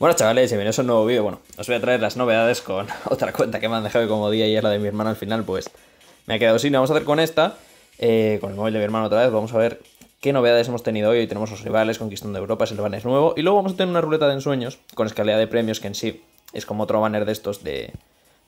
Bueno chavales, bienvenidos a un nuevo vídeo, bueno, os voy a traer las novedades con otra cuenta que me han dejado como día y es la de mi hermano al final, pues me ha quedado sin, vamos a hacer con esta, eh, con el móvil de mi hermano otra vez, vamos a ver qué novedades hemos tenido hoy, hoy tenemos los rivales, conquistando Europa, es el banner nuevo, y luego vamos a tener una ruleta de ensueños con escalera de premios que en sí es como otro banner de estos de, de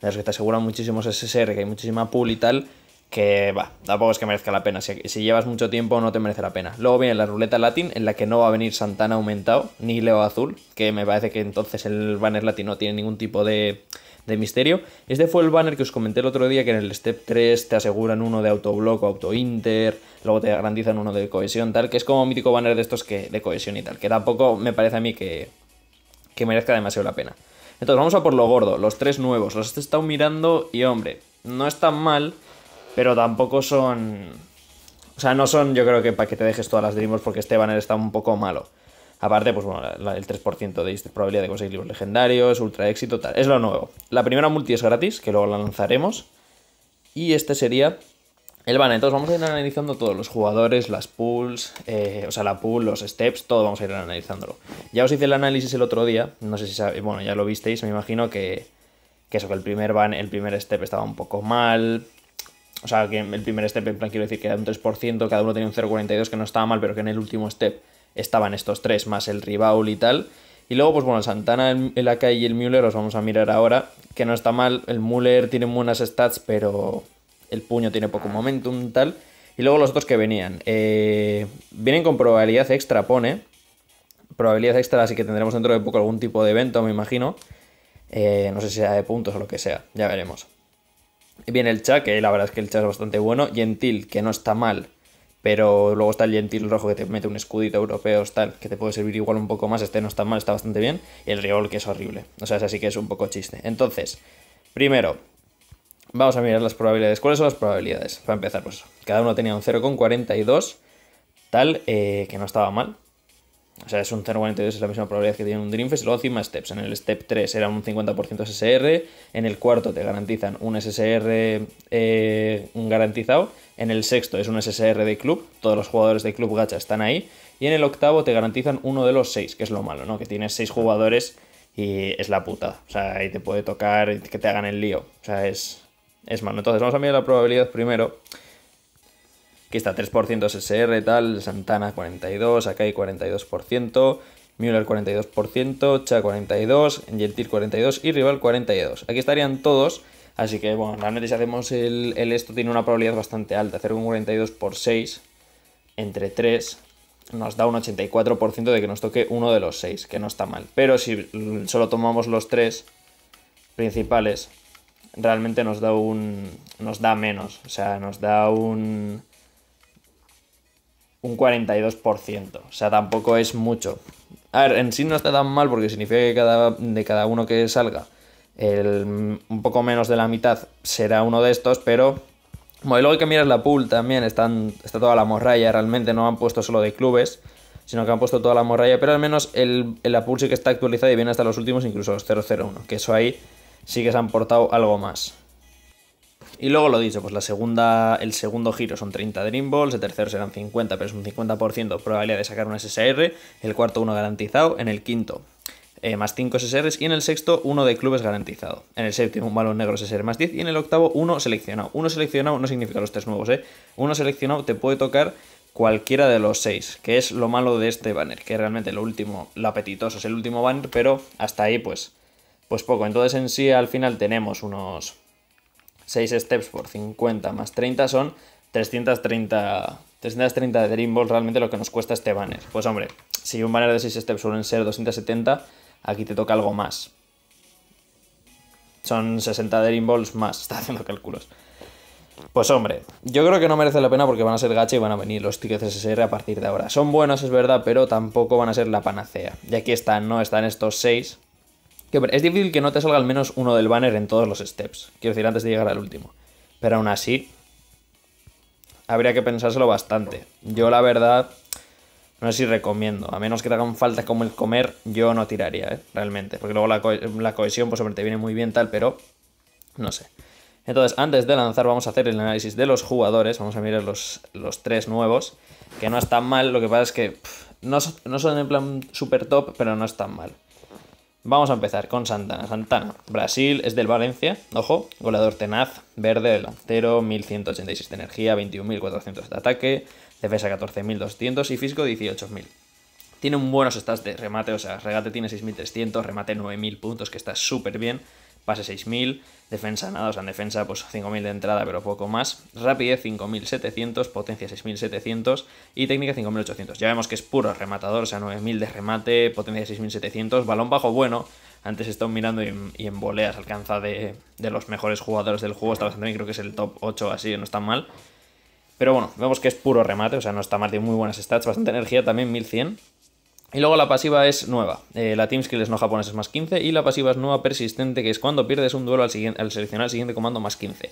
los que te aseguran muchísimos SSR, que hay muchísima pool y tal, que va, tampoco es que merezca la pena. Si, llevas mucho tiempo no te merece la pena. Luego viene la ruleta latín, en la que no va a venir Santana aumentado, ni Leo Azul, que me parece que entonces el banner latín no tiene ningún tipo de, de misterio. Este fue el banner que os comenté el otro día, que en el step 3 te aseguran uno de autoblock o autointer, luego te garantizan uno de cohesión, tal, que es como mítico banner de estos que de cohesión y tal, que tampoco me parece a mí que, que merezca demasiado la pena. Entonces vamos a por lo gordo, los tres nuevos. Los he estado mirando y hombre, no están mal pero tampoco son... O sea, no son yo creo que para que te dejes todas las Dreamers porque este banner está un poco malo. Aparte, pues bueno, el 3% de probabilidad de conseguir libros legendarios, ultra éxito, tal. Es lo nuevo. La primera multi es gratis, que luego la lanzaremos. Y este sería el banner. Entonces vamos a ir analizando todos los jugadores, las pools, eh, o sea, la pool, los steps, todo vamos a ir analizándolo. Ya os hice el análisis el otro día, no sé si sabéis, bueno, ya lo visteis, me imagino que, que eso, que el primer, ban, el primer step estaba un poco mal, o sea, que el primer step, en plan, quiero decir que era un 3%, cada uno tenía un 0,42 que no estaba mal, pero que en el último step estaban estos tres, más el Rivaul y tal. Y luego, pues bueno, Santana, el, Akai y el Müller los vamos a mirar ahora, que no está mal. El Müller tiene buenas stats, pero el puño tiene poco momentum y tal. Y luego los otros que venían. Eh, vienen con probabilidad extra, pone. Probabilidad extra, así que tendremos dentro de poco algún tipo de evento, me imagino. Eh, no sé si sea de puntos o lo que sea, ya veremos. Viene el Cha, que la verdad es que el Cha es bastante bueno. Gentil, que no está mal. Pero luego está el Gentil rojo que te mete un escudito europeo, tal, que te puede servir igual un poco más. Este no está mal, está bastante bien. Y el Riol, que es horrible. O sea, así que es un poco chiste. Entonces, primero, vamos a mirar las probabilidades. ¿Cuáles son las probabilidades? Para empezar, pues cada uno tenía un 0,42, tal, eh, que no estaba mal. O sea, es un 0.42, es la misma probabilidad que tiene un Dreamfest. Luego encima steps. En el step 3 era un 50% SSR. En el cuarto te garantizan un SSR eh, garantizado. En el sexto es un SSR de club. Todos los jugadores de club gacha están ahí. Y en el octavo te garantizan uno de los seis, que es lo malo, ¿no? Que tienes seis jugadores y es la puta. O sea, ahí te puede tocar y que te hagan el lío. O sea, es, es malo. Entonces vamos a mirar la probabilidad primero que está 3% SSR, tal, Santana 42, Akai 42%, Müller 42%, Cha 42, Gentil 42 y Rival 42. Aquí estarían todos, así que bueno, realmente si hacemos el, esto tiene una probabilidad bastante alta, hacer un 42 por 6 entre 3 nos da un 84% de que nos toque uno de los 6, que no está mal. Pero si solo tomamos los 3 principales, realmente nos da un nos da menos, o sea, nos da un un 42%. O sea, tampoco es mucho. A ver, en sí no está tan mal porque significa que cada, de cada uno que salga, un poco menos de la mitad será uno de estos, pero... Bueno, y luego que mirar la pool también, están, está toda la morralla, realmente no han puesto solo de clubes, sino que han puesto toda la morralla, pero al menos el, la pool sí que está actualizada y viene hasta los últimos, incluso los 001, que eso ahí sí que se han portado algo más. Y luego lo dicho, pues la segunda, el segundo giro son 30 Dream Balls, el tercero serán 50, pero es un 50% probabilidad de sacar un SSR, el cuarto uno garantizado, en el quinto eh, más 5 SSRs y en el sexto uno de clubes garantizado. En el séptimo un balón negro SSR más 10 y en el octavo uno seleccionado. Uno seleccionado no significa los tres nuevos, ¿eh? Uno seleccionado te puede tocar cualquiera de los seis, que es lo malo de este banner, que realmente lo último, lo apetitoso es el último banner, pero hasta ahí pues, pues poco. Entonces en sí al final tenemos unos 6 steps por 50 más 30 son 330, 330 de Dream Balls realmente lo que nos cuesta este banner. Pues hombre, si un banner de 6 steps suelen ser 270, aquí te toca algo más. Son 60 Dream Balls más, está haciendo cálculos. Pues hombre, yo creo que no merece la pena porque van a ser gacha y van a venir los tickets SSR a partir de ahora. Son buenos, es verdad, pero tampoco van a ser la panacea. Y aquí están, ¿no? Están estos 6, es difícil que no te salga al menos uno del banner en todos los steps. Quiero decir, antes de llegar al último. Pero aún así, habría que pensárselo bastante. Yo la verdad, no sé si recomiendo. A menos que te hagan falta como el comer, yo no tiraría, ¿eh? realmente. Porque luego la, cohesión, pues hombre, te viene muy bien tal, pero no sé. Entonces, antes de lanzar, vamos a hacer el análisis de los jugadores. Vamos a mirar los, tres nuevos. Que no están mal, lo que pasa es que no, no, son en plan super top, pero no están mal. Vamos a empezar con Santana. Santana, Brasil, es del Valencia, ojo, goleador tenaz, verde, delantero, 1186 de energía, 21.400 de ataque, defensa 14.200 y físico 18.000. Tiene un buenos stats de remate, o sea, regate tiene 6.300, remate 9.000 puntos, que está súper bien, pase 6.000, defensa nada, o sea, en defensa pues 5.000 de entrada, pero poco más, rapidez 5.700, potencia 6.700 y técnica 5.800. Ya vemos que es puro rematador, o sea, 9.000 de remate, potencia 6.700, balón bajo bueno, antes estado mirando y en, y alcanza de, de, los mejores jugadores del juego, está bastante bien, creo que es el top 8 así, no está mal. Pero bueno, vemos que es puro remate, o sea, no está mal, tiene muy buenas stats, bastante energía también, 1100. Y luego la pasiva es nueva. Eh, la team skill es no japonés es más 15. Y la pasiva es nueva persistente, que es cuando pierdes un duelo al, al seleccionar el siguiente comando más 15.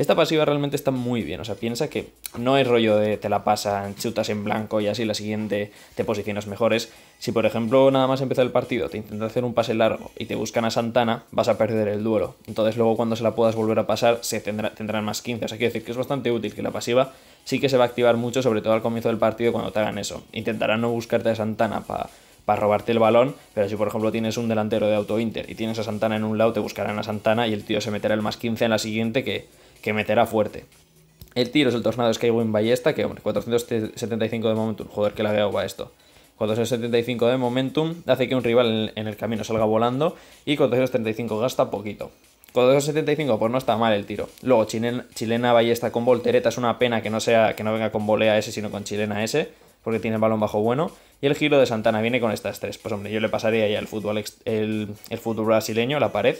Esta pasiva realmente está muy bien, o sea, piensa que no es rollo de te la pasan, chutas en blanco y así la siguiente te posicionas mejores. Si por ejemplo nada más empieza el partido te intenta hacer un pase largo y te buscan a Santana, vas a perder el duelo. Entonces luego cuando se la puedas volver a pasar se tendrá, tendrán más 15. O sea, quiero decir que es bastante útil que la pasiva sí que se va a activar mucho, sobre todo al comienzo del partido cuando te hagan eso. Intentarán no buscarte a Santana para para robarte el balón, pero si por ejemplo tienes un delantero de auto Inter y tienes a Santana en un lado, te buscarán a Santana y el tío se meterá el más 15 en la siguiente que que meterá fuerte. El tiro es el Tornado Skywind Ballesta, que hombre, 475 de momentum, joder que la veo va esto. 475 de momentum hace que un rival en el camino salga volando y 435 gasta poquito. 475, pues no está mal el tiro. Luego, chilena, ballesta con voltereta, es una pena que no, sea, que no venga con volea ese, sino con chilena ese, porque tiene el balón bajo bueno. Y el giro de Santana viene con estas tres. Pues hombre, yo le pasaría ya el fútbol, el, el fútbol brasileño, la pared,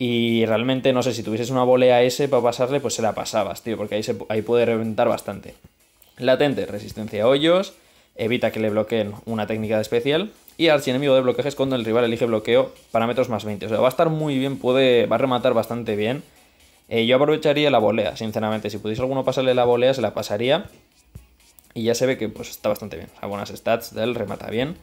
y realmente, no sé, si tuvieses una volea ese para pasarle, pues se la pasabas, tío, porque ahí, ahí puede reventar bastante. Latente, resistencia a hoyos, evita que le bloqueen una técnica de especial. Y archienemigo de bloquejes cuando el rival elige bloqueo, parámetros más 20. O sea, va a estar muy bien, puede, va a rematar bastante bien. Eh, yo aprovecharía la volea, sinceramente. Si pudiese alguno pasarle la volea, se la pasaría. Y ya se ve que pues, está bastante bien. a buenas stats del remata bien.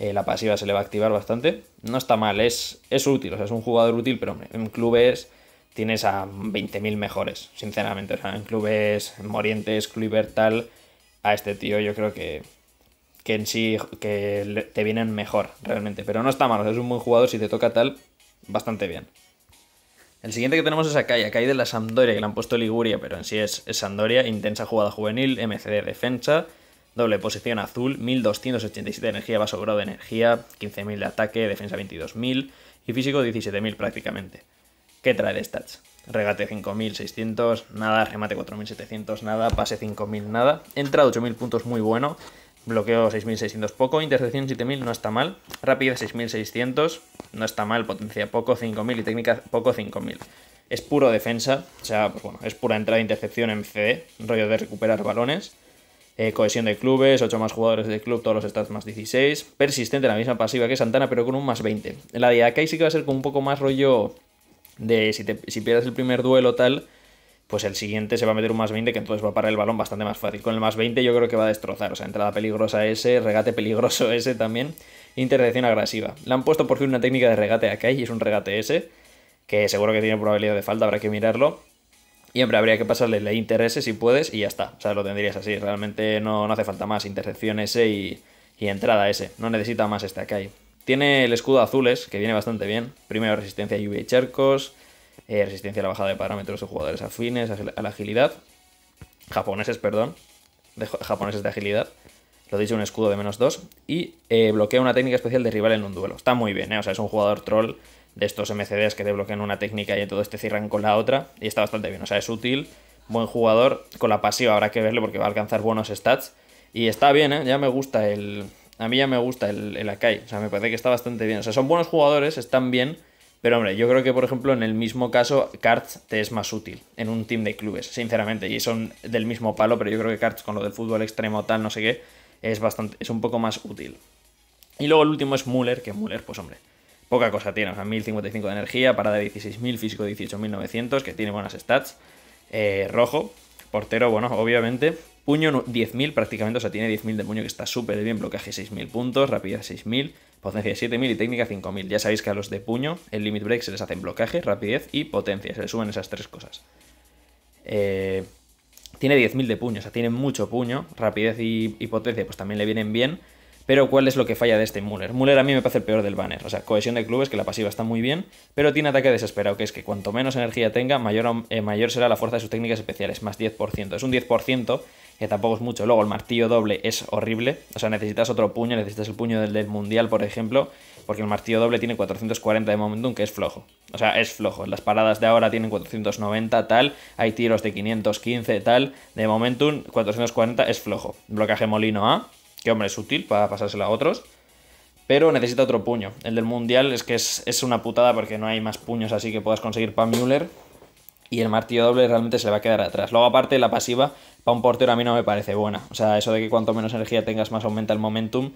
Eh, la pasiva se le va a activar bastante. No está mal, es, es útil, o sea, es un jugador útil, pero en clubes tienes a 20.000 mejores, sinceramente. O sea, en clubes, en Morientes, Kluivert, tal, a este tío yo creo que, en sí que te vienen mejor, realmente. Pero no está mal, es un buen jugador, si te toca tal, bastante bien. El siguiente que tenemos es Akai, Akai de la Sandoria, que le han puesto Liguria, pero en sí es, es intensa jugada juvenil, MCD defensa, doble posición azul, 1287 de energía, va sobrado de energía, 15.000 de ataque, defensa 22.000 y físico 17.000 prácticamente. ¿Qué trae de stats? Regate 5.600, nada, remate 4.700, nada, pase 5.000, nada, entra 8.000 puntos muy bueno, bloqueo 6.600 poco, intercepción 7.000 no está mal, Rápida 6.600 no está mal, potencia poco 5.000 y técnica poco 5.000 es puro defensa, o sea, pues bueno, es pura entrada de intercepción en CD, rollo de recuperar balones. Eh, cohesión de clubes, 8 más jugadores de club, todos los stats más 16. Persistente, la misma pasiva que Santana, pero con un más 20. La de Akai sí que va a ser con un poco más rollo de si, pierdes el primer duelo tal, pues el siguiente se va a meter un más 20 que entonces va a parar el balón bastante más fácil. Con el más 20 yo creo que va a destrozar, o sea, entrada peligrosa ese, regate peligroso ese también, intercepción agresiva. Le han puesto por fin una técnica de regate a y es un regate ese, que seguro que tiene probabilidad de falta, habrá que mirarlo. Y hombre, habría que pasarle la inter si puedes y ya está. O sea, lo tendrías así. Realmente no, no hace falta más. Intercepción S y, entrada S. No necesita más este acá Tiene el escudo azules, que viene bastante bien. Primero resistencia a lluvia y charcos. Eh, resistencia a la bajada de parámetros de jugadores afines, a la agilidad. Japoneses, perdón. japoneses de agilidad lo dice un escudo de menos 2 y eh, bloquea una técnica especial de rival en un duelo. Está muy bien, ¿eh? o sea, es un jugador troll de estos MCDs que te bloquean una técnica y todo este cierran con la otra y está bastante bien, o sea, es útil, buen jugador, con la pasiva habrá que verle porque va a alcanzar buenos stats y está bien, ¿eh? ya me gusta el... A mí ya me gusta el, el Akai, o sea, me parece que está bastante bien. O sea, son buenos jugadores, están bien, pero hombre, yo creo que por ejemplo en el mismo caso Karts te es más útil en un team de clubes, sinceramente. Y son del mismo palo, pero yo creo que Karts con lo del fútbol extremo tal, no sé qué, es, bastante, es un poco más útil. Y luego el último es Muller, que Muller, pues hombre, poca cosa tiene, o sea, 1055 de energía, parada de 16.000, físico 18.900, que tiene buenas stats. Eh, rojo, portero, bueno, obviamente. Puño 10.000 prácticamente, o sea, tiene 10.000 de puño que está súper bien, blocaje 6.000 puntos, rapidez 6.000, potencia 7.000 y técnica 5.000. Ya sabéis que a los de puño el limit break se les hacen blocaje, rapidez y potencia, se les suben esas tres cosas. Eh, tiene 10.000 de puño, o sea, tiene mucho puño. Rapidez y, y potencia pues también le vienen bien. Pero ¿cuál es lo que falla de este Muller? Muller a mí me parece el peor del banner. O sea, cohesión de clubes, que la pasiva está muy bien, pero tiene ataque desesperado, que es que cuanto menos energía tenga, mayor, eh, mayor será la fuerza de sus técnicas especiales, más 10%. Es un 10% que tampoco es mucho. Luego el martillo doble es horrible, o sea, necesitas otro puño, necesitas el puño del, del Mundial, por ejemplo, porque el martillo doble tiene 440 de momentum, que es flojo. O sea, es flojo. Las paradas de ahora tienen 490, tal, hay tiros de 515, tal, de momentum 440 es flojo. Blocaje molino A, que hombre, es útil para pasársela a otros, pero necesita otro puño. El del Mundial es que es, una putada porque no hay más puños así que puedas conseguir para Müller, y el martillo doble realmente se le va a quedar atrás. Luego, aparte, la pasiva para un portero a mí no me parece buena. O sea, eso de que cuanto menos energía tengas, más aumenta el momentum,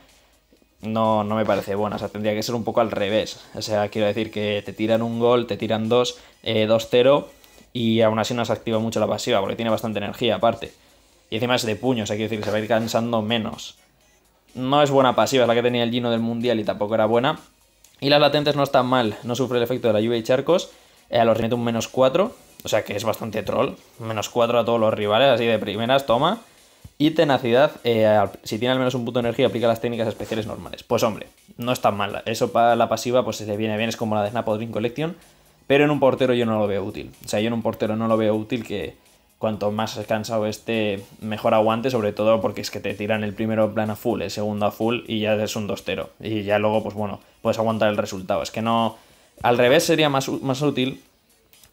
no, no me parece buena. O sea, tendría que ser un poco al revés. O sea, quiero decir que te tiran un gol, te tiran dos, eh, dos 2-0, y aún así no se activa mucho la pasiva, porque tiene bastante energía aparte. Y encima es de puños, hay sea, quiero decir que se va a ir cansando menos no es buena pasiva, es la que tenía el Gino del Mundial y tampoco era buena. Y las latentes no están mal, no sufre el efecto de la lluvia y charcos. Eh, a los remite un menos 4, o sea que es bastante troll. Menos 4 a todos los rivales, así de primeras, toma. Y tenacidad, eh, si tiene al menos un punto de energía, aplica las técnicas especiales normales. Pues hombre, no está mal Eso para la pasiva, pues se le viene bien, es como la de Snap Dream Collection. Pero en un portero yo no lo veo útil. O sea, yo en un portero no lo veo útil que, cuanto más cansado esté, mejor aguante, sobre todo porque es que te tiran el primero plan a full, el segundo a full y ya es un 2-0. Y ya luego, pues bueno, puedes aguantar el resultado. Es que no... Al revés sería más, más útil.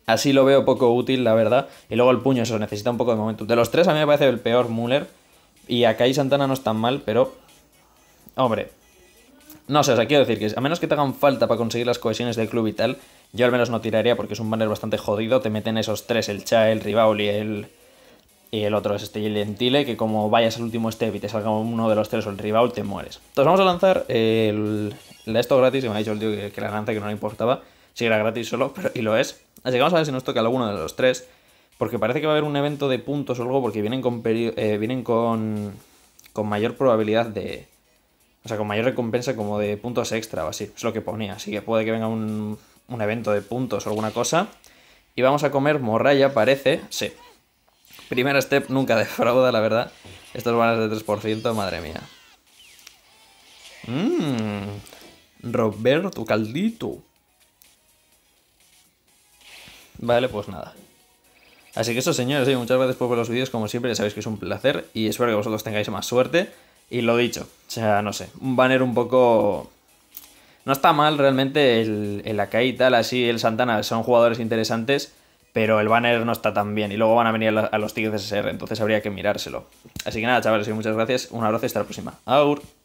Así lo veo poco útil, la verdad. Y luego el puño, eso necesita un poco de momento. De los tres, a mí me parece el peor Muller. Y acá y Santana no están mal, pero... Hombre, no sé, o sea, quiero decir que a menos que te hagan falta para conseguir las cohesiones del club y tal, yo al menos no tiraría porque es un banner bastante jodido. Te meten esos tres, el Cha, el Rivaul y el... Y el otro es este Gentile, que como vayas al último step y te salga uno de los tres o el rival, te mueres. Entonces vamos a lanzar el, de esto gratis, y me ha dicho el tío que, la lanza que no le importaba. Si era gratis solo, pero y lo es. Así que vamos a ver si nos toca alguno de los tres. Porque parece que va a haber un evento de puntos o algo, porque vienen con, eh, vienen con, con mayor probabilidad de, o sea, con mayor recompensa como de puntos extra o así. Es lo que ponía. Así que puede que venga un, evento de puntos o alguna cosa. Y vamos a comer morralla, parece. Sí. Primera step nunca defrauda, la verdad. Estos van a ser de 3%, madre mía. Mmm. Roberto Caldito. Vale, pues nada. Así que eso, señores, muchas gracias por ver los vídeos. Como siempre, ya sabéis que es un placer. Y espero que vosotros tengáis más suerte. Y lo dicho, o sea, no sé, un banner un poco... No está mal realmente el, el Akai y tal, así el Santana son jugadores interesantes, pero el banner no está tan bien. Y luego van a venir a, los Tigres SR, entonces habría que mirárselo. Así que nada, chavales, muchas gracias. Un abrazo y hasta la próxima. Aur.